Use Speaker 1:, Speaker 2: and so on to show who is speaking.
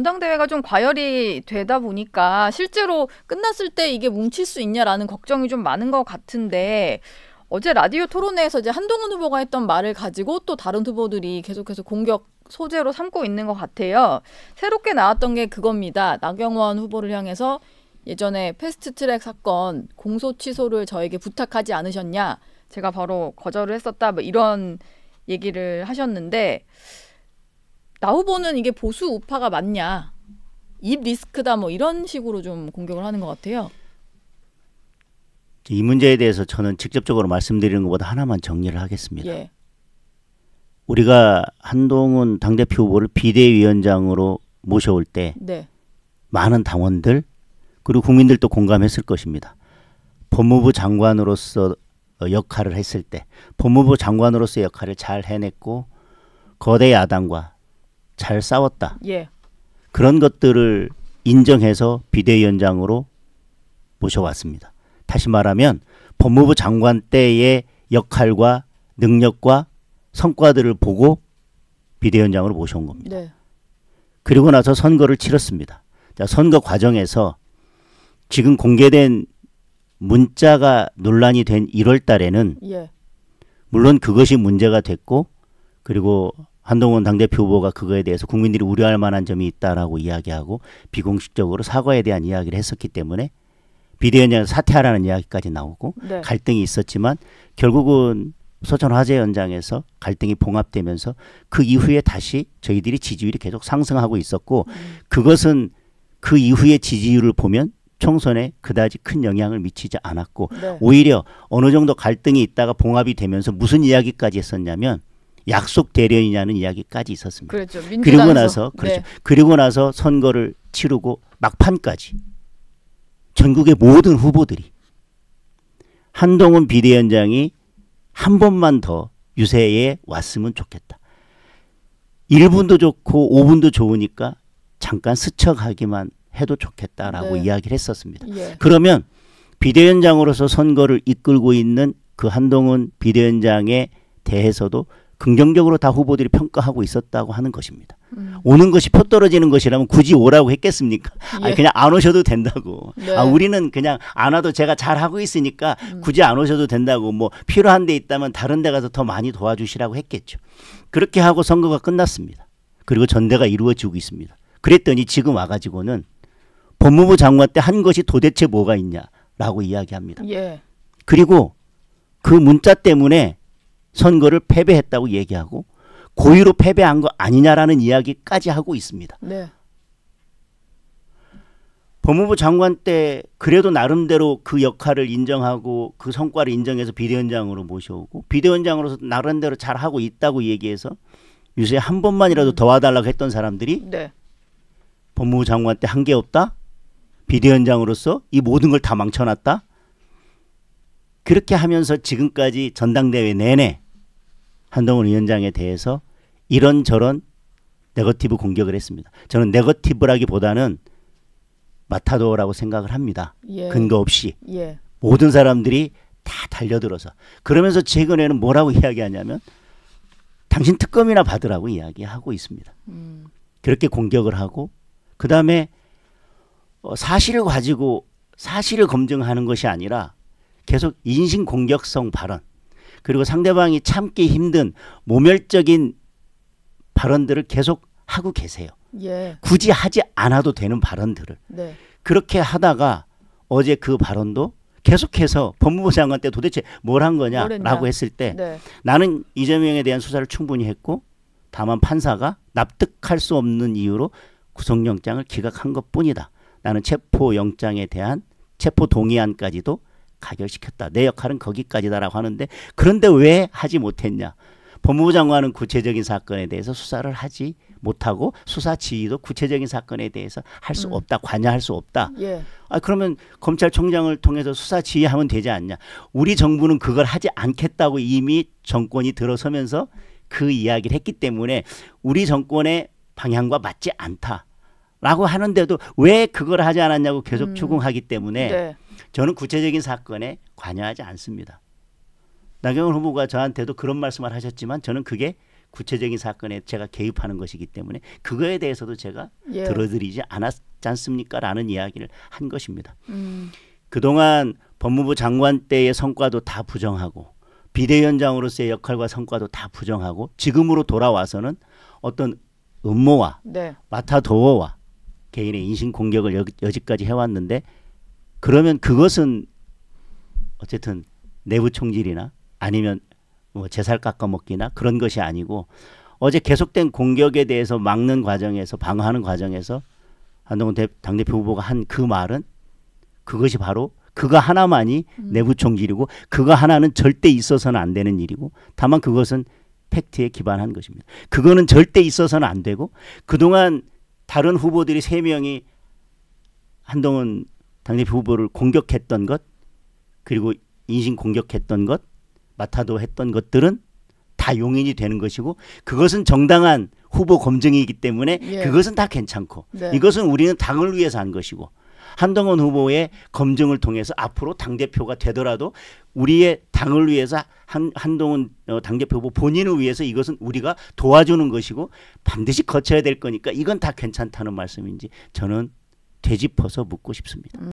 Speaker 1: 전당대회가 좀 과열이 되다 보니까 실제로 끝났을 때 이게 뭉칠 수 있냐라는 걱정이 좀 많은 것 같은데 어제 라디오 토론회에서 이제 한동훈 후보가 했던 말을 가지고 또 다른 후보들이 계속해서 공격 소재로 삼고 있는 것 같아요. 새롭게 나왔던 게 그겁니다. 나경원 후보를 향해서 예전에 패스트트랙 사건 공소 취소를 저에게 부탁하지 않으셨냐? 제가 바로 거절을 했었다. 뭐 이런 얘기를 하셨는데 나 후보는 이게 보수 우파가 맞냐 입 리스크다 뭐 이런 식으로 좀 공격을 하는 것 같아요. 이 문제에 대해서 저는 직접적으로 말씀드리는 것보다 하나만 정리를 하겠습니다. 예. 우리가 한동훈 당대표 후보를 비대위원장으로 모셔올 때 네. 많은 당원들 그리고 국민들도 공감했을 것입니다. 법무부 장관으로서 어, 역할을 했을 때 법무부 장관으로서 의 역할을 잘 해냈고 거대 야당과 잘 싸웠다. 예. 그런 것들을 인정해서 비대위원장으로 모셔왔습니다. 다시 말하면 법무부 장관 때의 역할과 능력과 성과들을 보고 비대위원장으로 모셔온 겁니다. 네. 그리고 나서 선거를 치렀습니다. 자, 선거 과정에서 지금 공개된 문자가 논란이 된 1월 달에는 예. 물론 그것이 문제가 됐고 그리고 한동훈 당대표 후보가 그거에 대해서 국민들이 우려할 만한 점이 있다라고 이야기하고 비공식적으로 사과에 대한 이야기를 했었기 때문에 비대위원장 사퇴하라는 이야기까지 나오고 네. 갈등이 있었지만 결국은 소천 화재 현장에서 갈등이 봉합되면서 그 이후에 다시 저희들이 지지율이 계속 상승하고 있었고 음. 그것은 그 이후의 지지율을 보면 총선에 그다지 큰 영향을 미치지 않았고 네. 오히려 어느 정도 갈등이 있다가 봉합이 되면서 무슨 이야기까지 했었냐면 약속 대련이냐는 이야기까지 있었습니다. 그렇죠. 그리고 나서 네. 그렇죠. 네. 그리고 나서 선거를 치르고 막판까지 전국의 모든 후보들이 한동훈 비대위원장이 한 번만 더 유세에 왔으면 좋겠다. 1분도 좋고 5분도 좋으니까 잠깐 스쳐가기만 해도 좋겠다라고 네. 이야기를 했었습니다. 예. 그러면 비대위원장으로서 선거를 이끌고 있는 그 한동훈 비대위원장에 대해서도 긍정적으로 다 후보들이 평가하고 있었다고 하는 것입니다. 음. 오는 것이 표 떨어지는 것이라면 굳이 오라고 했겠습니까? 예. 아니 그냥 안 오셔도 된다고. 네. 아 우리는 그냥 안 와도 제가 잘 하고 있으니까 음. 굳이 안 오셔도 된다고 뭐 필요한 데 있다면 다른 데 가서 더 많이 도와주시라고 했겠죠. 그렇게 하고 선거가 끝났습니다. 그리고 전대가 이루어지고 있습니다. 그랬더니 지금 와 가지고는 법무부 장관 때 한 것이 도대체 뭐가 있냐라고 이야기합니다. 예. 그리고 그 문자 때문에 선거를 패배했다고 얘기하고 고의로 패배한 거 아니냐라는 이야기까지 하고 있습니다. 네. 법무부 장관 때 그래도 나름대로 그 역할을 인정하고 그 성과를 인정해서 비대위원장으로 모셔오고 비대위원장으로서 나름대로 잘 하고 있다고 얘기해서 유세 한 번만이라도 더 와달라고 했던 사람들이 네. 법무부 장관 때 한 게 없다 비대위원장으로서 이 모든 걸 다 망쳐놨다 그렇게 하면서 지금까지 전당대회 내내 한동훈 위원장에 대해서 이런저런 네거티브 공격을 했습니다. 저는 네거티브라기보다는 마타도라고 생각을 합니다. 예. 근거 없이 예. 모든 사람들이 다 달려들어서 그러면서 최근에는 뭐라고 이야기하냐면 당신 특검이나 받으라고 이야기하고 있습니다. 음. 그렇게 공격을 하고 그 다음에 어, 사실을 가지고 사실을 검증하는 것이 아니라 계속 인신 공격성 발언 그리고 상대방이 참기 힘든 모멸적인 발언들을 계속 하고 계세요. 예. 굳이 하지 않아도 되는 발언들을. 네. 그렇게 하다가 어제 그 발언도 계속해서 법무부 장관한테 도대체 뭘 한 거냐라고 했을 때 네. 나는 이재명에 대한 수사를 충분히 했고 다만 판사가 납득할 수 없는 이유로 구속영장을 기각한 것 뿐이다. 나는 체포영장에 대한 체포 동의안까지도 가결시켰다. 내 역할은 거기까지다라고 하는데 그런데 왜 하지 못했냐? 법무부 장관은 구체적인 사건에 대해서 수사를 하지 못하고 수사 지휘도 구체적인 사건에 대해서 할수 음. 없다 관여할 수 없다 예. 아 그러면 검찰총장을 통해서 수사 지휘하면 되지 않냐 우리 정부는 그걸 하지 않겠다고 이미 정권이 들어서면서 그 이야기를 했기 때문에 우리 정권의 방향과 맞지 않다라고 하는데도 왜 그걸 하지 않았냐고 계속 음. 추궁하기 때문에 네. 저는 구체적인 사건에 관여하지 않습니다. 나경원 후보가 저한테도 그런 말씀을 하셨지만 저는 그게 구체적인 사건에 제가 개입하는 것이기 때문에 그거에 대해서도 제가 예. 들어드리지 않았지 않습니까? 라는 이야기를 한 것입니다. 음. 그동안 법무부 장관 때의 성과도 다 부정하고 비대위원장으로서의 역할과 성과도 다 부정하고 지금으로 돌아와서는 어떤 음모와 네. 마타도어와 개인의 인신 공격을 여, 여지까지 해왔는데 그러면 그것은 어쨌든 내부 총질이나 아니면 뭐 재살 깎아먹기나 그런 것이 아니고 어제 계속된 공격에 대해서 막는 과정에서 방어하는 과정에서 한동훈 대, 당대표 후보가 한 그 말은 그것이 바로 그거 하나만이 음. 내부 총질이고 그거 하나는 절대 있어서는 안 되는 일이고 다만 그것은 팩트에 기반한 것입니다. 그거는 절대 있어서는 안 되고 그동안 다른 후보들이 세명이 한동훈 당대 후보를 공격했던 것 그리고 인신 공격했던 것맡아도 했던 것들은 다 용인이 되는 것이고 그것은 정당한 후보 검증이기 때문에 예. 그것은 다 괜찮고 네. 이것은 우리는 당을 위해서 한 것이고 한동훈 후보의 검증을 통해서 앞으로 당 대표가 되더라도 우리의 당을 위해서 한 한동훈 어, 당 대표 후보 본인을 위해서 이것은 우리가 도와주는 것이고 반드시 거쳐야 될 거니까 이건 다 괜찮다는 말씀인지 저는 되짚어서 묻고 싶습니다.